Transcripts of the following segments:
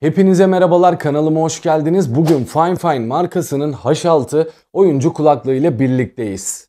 Hepinize merhabalar kanalıma hoş geldiniz. Bugün Fine Fine markasının H6 oyuncu kulaklığı ile birlikteyiz.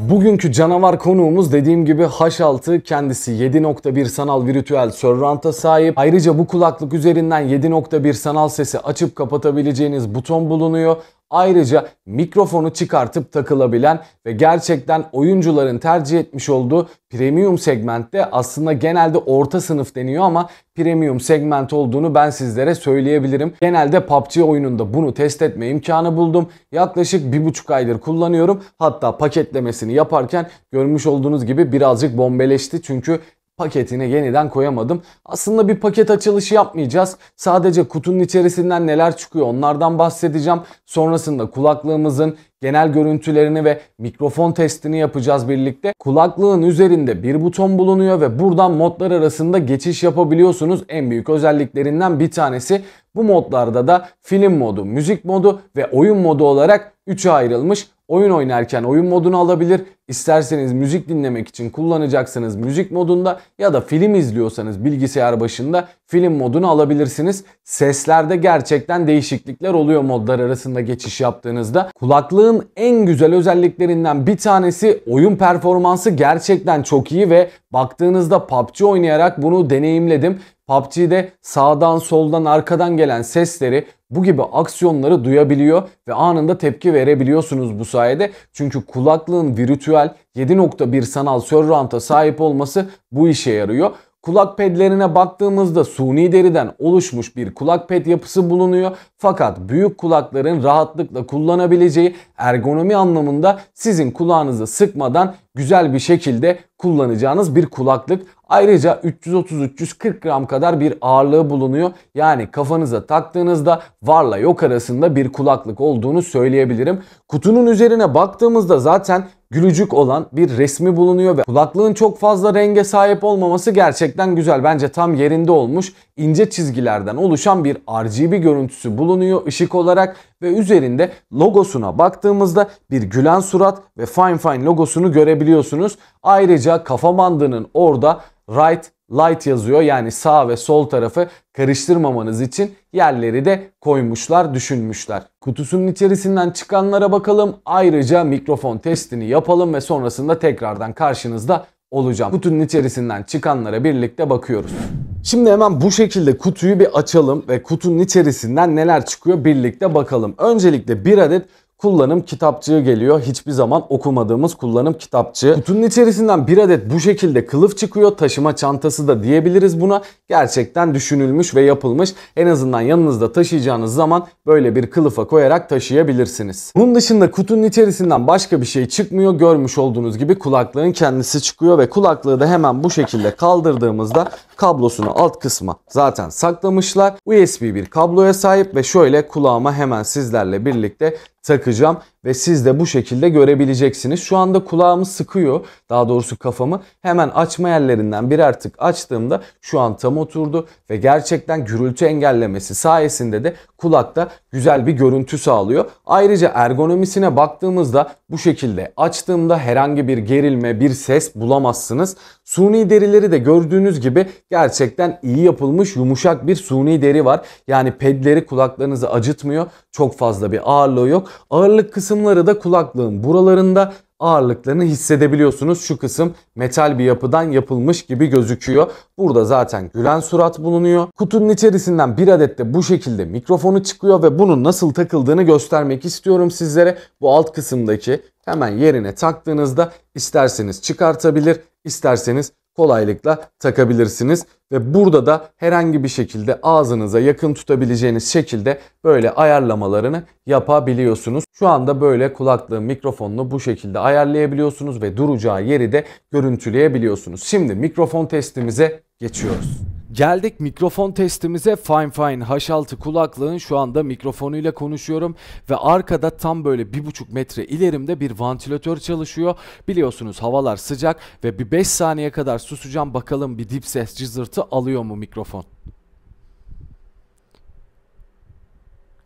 Bugünkü canavar konuğumuz dediğim gibi H6 kendisi 7.1 sanal virtüel surround'a sahip. Ayrıca bu kulaklık üzerinden 7.1 sanal sesi açıp kapatabileceğiniz buton bulunuyor. Ayrıca mikrofonu çıkartıp takılabilen ve gerçekten oyuncuların tercih etmiş olduğu premium segmentte aslında genelde orta sınıf deniyor ama premium segment olduğunu ben sizlere söyleyebilirim. Genelde PUBG oyununda bunu test etme imkanı buldum. Yaklaşık bir buçuk aydır kullanıyorum. Hatta paketlemesini yaparken görmüş olduğunuz gibi birazcık bombeleşti. Çünkü paketini yeniden koyamadım. Aslında bir paket açılışı yapmayacağız. Sadece kutunun içerisinden neler çıkıyor onlardan bahsedeceğim. Sonrasında kulaklığımızın genel görüntülerini ve mikrofon testini yapacağız birlikte. Kulaklığın üzerinde bir buton bulunuyor ve buradan modlar arasında geçiş yapabiliyorsunuz. En büyük özelliklerinden bir tanesi bu modlarda da film modu, müzik modu ve oyun modu olarak 3'e ayrılmış. Oyun oynarken oyun modunu alabilir. İsterseniz müzik dinlemek için kullanacaksınız müzik modunda ya da film izliyorsanız bilgisayar başında film modunu alabilirsiniz. Seslerde gerçekten değişiklikler oluyor modlar arasında geçiş yaptığınızda. Kulaklığı aldığım en güzel özelliklerinden bir tanesi oyun performansı gerçekten çok iyi ve baktığınızda PUBG oynayarak bunu deneyimledim. PUBG'de sağdan soldan arkadan gelen sesleri bu gibi aksiyonları duyabiliyor ve anında tepki verebiliyorsunuz bu sayede. Çünkü kulaklığın virtüel 7.1 sanal surround'a sahip olması bu işe yarıyor. Kulak pedlerine baktığımızda suni deriden oluşmuş bir kulak ped yapısı bulunuyor. Fakat büyük kulakların rahatlıkla kullanabileceği ergonomi anlamında sizin kulağınızı sıkmadan güzel bir şekilde kullanacağınız bir kulaklık. Ayrıca 330-340 gram kadar bir ağırlığı bulunuyor. Yani kafanıza taktığınızda varla yok arasında bir kulaklık olduğunu söyleyebilirim. Kutunun üzerine baktığımızda zaten gülücük olan bir resmi bulunuyor ve kulaklığın çok fazla renge sahip olmaması gerçekten güzel. Bence tam yerinde olmuş. Ince çizgilerden oluşan bir RGB görüntüsü bulunuyor ışık olarak ve üzerinde logosuna baktığımızda bir gülen surat ve Fine Fine logosunu görebiliyorsunuz. Ayrıca kafa bandının orada right light yazıyor. Yani sağ ve sol tarafı karıştırmamanız için yerleri de koymuşlar, düşünmüşler. Kutusunun içerisinden çıkanlara bakalım. Ayrıca mikrofon testini yapalım ve sonrasında tekrardan karşınızda olacağım. Kutunun içerisinden çıkanlara birlikte bakıyoruz. Şimdi hemen bu şekilde kutuyu bir açalım ve kutunun içerisinden neler çıkıyor birlikte bakalım. Öncelikle bir adet kullanım kitapçığı geliyor. Hiçbir zaman okumadığımız kullanım kitapçığı. Kutunun içerisinden bir adet bu şekilde kılıf çıkıyor. Taşıma çantası da diyebiliriz buna. Gerçekten düşünülmüş ve yapılmış. En azından yanınızda taşıyacağınız zaman böyle bir kılıfa koyarak taşıyabilirsiniz. Bunun dışında kutunun içerisinden başka bir şey çıkmıyor. Görmüş olduğunuz gibi kulaklığın kendisi çıkıyor ve kulaklığı da hemen bu şekilde kaldırdığımızda kablosunu alt kısma zaten saklamışlar. USB bir kabloya sahip ve şöyle kulağıma hemen sizlerle birlikte takacağım ve siz de bu şekilde görebileceksiniz. Şu anda kulağımı sıkıyor daha doğrusu kafamı hemen açma yerlerinden birer tık açtığımda şu an tam oturdu ve gerçekten gürültü engellemesi sayesinde de kulakta güzel bir görüntü sağlıyor. Ayrıca ergonomisine baktığımızda bu şekilde açtığımda herhangi bir gerilme, bir ses bulamazsınız. Suni derileri de gördüğünüz gibi gerçekten iyi yapılmış yumuşak bir suni deri var. Yani pedleri kulaklarınızı acıtmıyor. Çok fazla bir ağırlığı yok. Ağırlık kısımları da kulaklığın buralarında ağırlıklarını hissedebiliyorsunuz. Şu kısım metal bir yapıdan yapılmış gibi gözüküyor. Burada zaten gülen surat bulunuyor. Kutunun içerisinden bir adet de bu şekilde mikrofonu çıkıyor ve bunun nasıl takıldığını göstermek istiyorum sizlere. Bu alt kısımdaki hemen yerine taktığınızda isterseniz çıkartabilir, isterseniz kolaylıkla takabilirsiniz. Ve burada da herhangi bir şekilde ağzınıza yakın tutabileceğiniz şekilde böyle ayarlamalarını yapabiliyorsunuz. Şu anda böyle kulaklığın mikrofonunu bu şekilde ayarlayabiliyorsunuz ve duracağı yeri de görüntüleyebiliyorsunuz. Şimdi mikrofon testimize geçiyoruz. Geldik mikrofon testimize Fine Fine H6 kulaklığın şu anda mikrofonuyla konuşuyorum ve arkada tam böyle bir buçuk metre ilerimde bir vantilatör çalışıyor. Biliyorsunuz havalar sıcak ve bir 5 saniye kadar susacağım bakalım bir dip ses cızırtı alıyor mu mikrofon.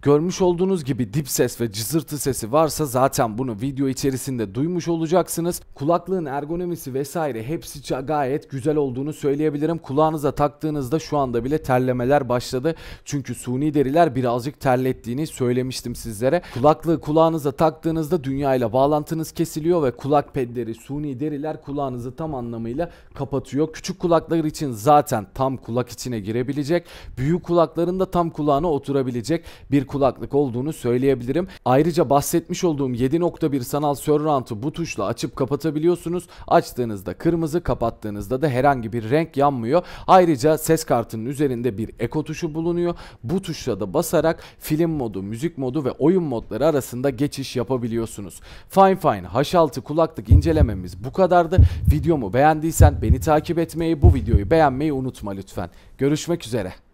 Görmüş olduğunuz gibi dip ses ve cızırtı sesi varsa zaten bunu video içerisinde duymuş olacaksınız. Kulaklığın ergonomisi vesaire hepsi gayet güzel olduğunu söyleyebilirim. Kulağınıza taktığınızda şu anda bile terlemeler başladı. Çünkü suni deriler birazcık terlettiğini söylemiştim sizlere. Kulaklığı kulağınıza taktığınızda dünya ile bağlantınız kesiliyor ve kulak pedleri suni deriler kulağınızı tam anlamıyla kapatıyor. Küçük kulaklar için zaten tam kulak içine girebilecek. Büyük kulakların da tam kulağına oturabilecek bir kulaklık olduğunu söyleyebilirim. Ayrıca bahsetmiş olduğum 7.1 sanal surround'u bu tuşla açıp kapatabiliyorsunuz. Açtığınızda kırmızı, kapattığınızda da herhangi bir renk yanmıyor. Ayrıca ses kartının üzerinde bir eko tuşu bulunuyor. Bu tuşla da basarak film modu, müzik modu ve oyun modları arasında geçiş yapabiliyorsunuz. Fine Fine H6 kulaklık incelememiz bu kadardı. Videomu beğendiysen beni takip etmeyi, bu videoyu beğenmeyi unutma lütfen. Görüşmek üzere.